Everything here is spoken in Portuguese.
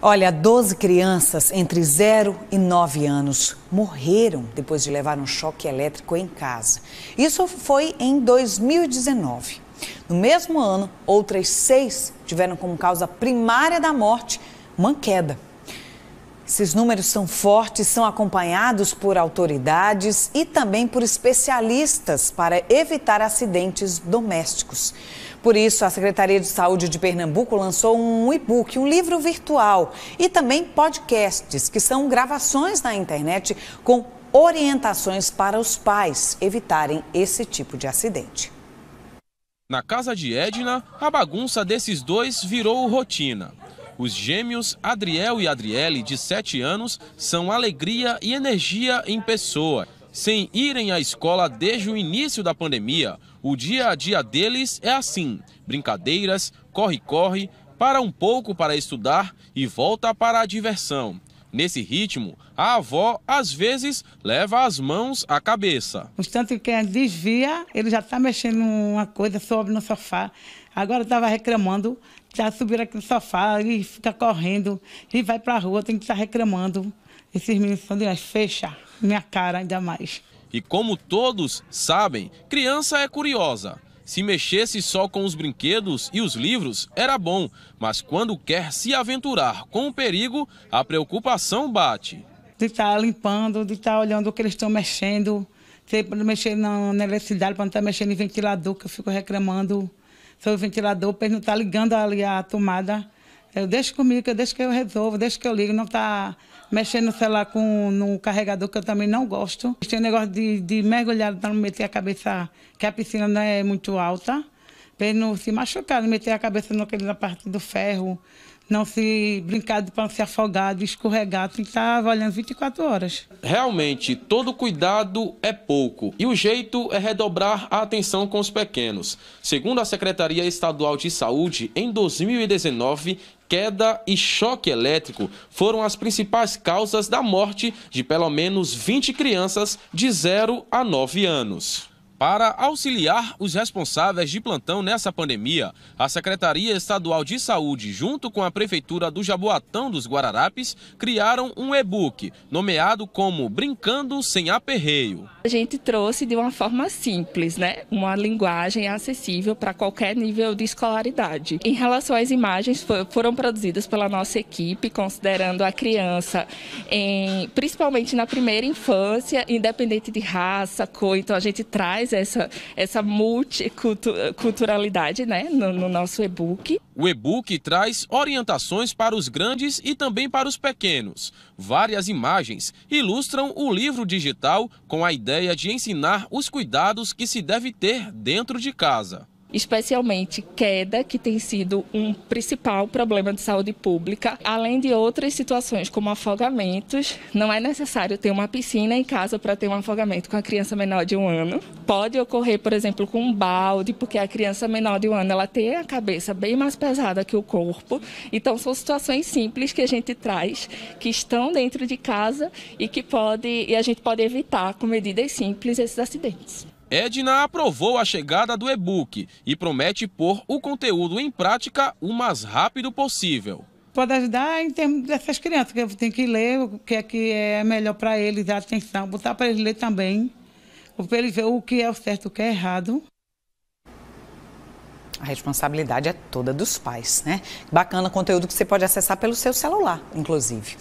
Olha, 12 crianças entre 0 e 9 anos morreram depois de levar um choque elétrico em casa. Isso foi em 2019. No mesmo ano, outras seis tiveram como causa primária da morte uma queda esses números são fortes, são acompanhados por autoridades e também por especialistas para evitar acidentes domésticos. Por isso, a Secretaria de Saúde de Pernambuco lançou um e-book, um livro virtual e também podcasts, que são gravações na internet com orientações para os pais evitarem esse tipo de acidente. Na casa de Edna, a bagunça desses dois virou rotina. Os gêmeos Adriel e Adriele, de 7 anos, são alegria e energia em pessoa. Sem irem à escola desde o início da pandemia, o dia a dia deles é assim: brincadeiras, corre-corre, para um pouco para estudar e volta para a diversão. Nesse ritmo, a avó às vezes leva as mãos à cabeça. O instante que desvia, ele já está mexendo uma coisa, sobe no sofá. Agora estava reclamando, já tá subir aqui no sofá e fica correndo e vai para a rua, tem que estar tá reclamando. Esses meninos são demais, fecha minha cara ainda mais. E como todos sabem, criança é curiosa. Se mexesse só com os brinquedos e os livros, era bom, mas quando quer se aventurar com o perigo, a preocupação bate. De estar tá limpando, de estar tá olhando o que eles estão mexendo, sempre mexer na, na eletricidade, para não estar tá mexendo em ventilador, que eu fico reclamando sobre o ventilador, para não estar ligando ali a tomada eu deixo comigo, que eu deixo que eu resolvo, deixo que eu ligo, não está mexendo, sei lá, com um carregador que eu também não gosto. Tem um negócio de, de mergulhar, não meter a cabeça, que a piscina não é muito alta, para ele não se machucar, não meter a cabeça naquele, na parte do ferro, não se brincar de pão se afogado, escorregar, tem que estar olhando 24 horas. Realmente, todo cuidado é pouco e o jeito é redobrar a atenção com os pequenos. Segundo a Secretaria Estadual de Saúde, em 2019, queda e choque elétrico foram as principais causas da morte de pelo menos 20 crianças de 0 a 9 anos. Para auxiliar os responsáveis de plantão nessa pandemia, a Secretaria Estadual de Saúde, junto com a Prefeitura do Jaboatão dos Guararapes, criaram um e-book nomeado como Brincando Sem Aperreio. A gente trouxe de uma forma simples, né? Uma linguagem acessível para qualquer nível de escolaridade. Em relação às imagens, foram produzidas pela nossa equipe, considerando a criança, em, principalmente na primeira infância, independente de raça, cor. Então a gente traz traz essa, essa multiculturalidade né, no, no nosso e-book. O e-book traz orientações para os grandes e também para os pequenos. Várias imagens ilustram o livro digital com a ideia de ensinar os cuidados que se deve ter dentro de casa especialmente queda, que tem sido um principal problema de saúde pública, além de outras situações como afogamentos. Não é necessário ter uma piscina em casa para ter um afogamento com a criança menor de um ano. Pode ocorrer, por exemplo, com um balde, porque a criança menor de um ano ela tem a cabeça bem mais pesada que o corpo. Então são situações simples que a gente traz, que estão dentro de casa e que pode e a gente pode evitar com medidas simples esses acidentes. Edna aprovou a chegada do e-book e promete pôr o conteúdo em prática o mais rápido possível. Pode ajudar em termos dessas crianças, que tem que ler o que é, que é melhor para eles, dar atenção, botar para eles ler também, para eles ver o que é o certo e o que é errado. A responsabilidade é toda dos pais, né? Bacana conteúdo que você pode acessar pelo seu celular, inclusive.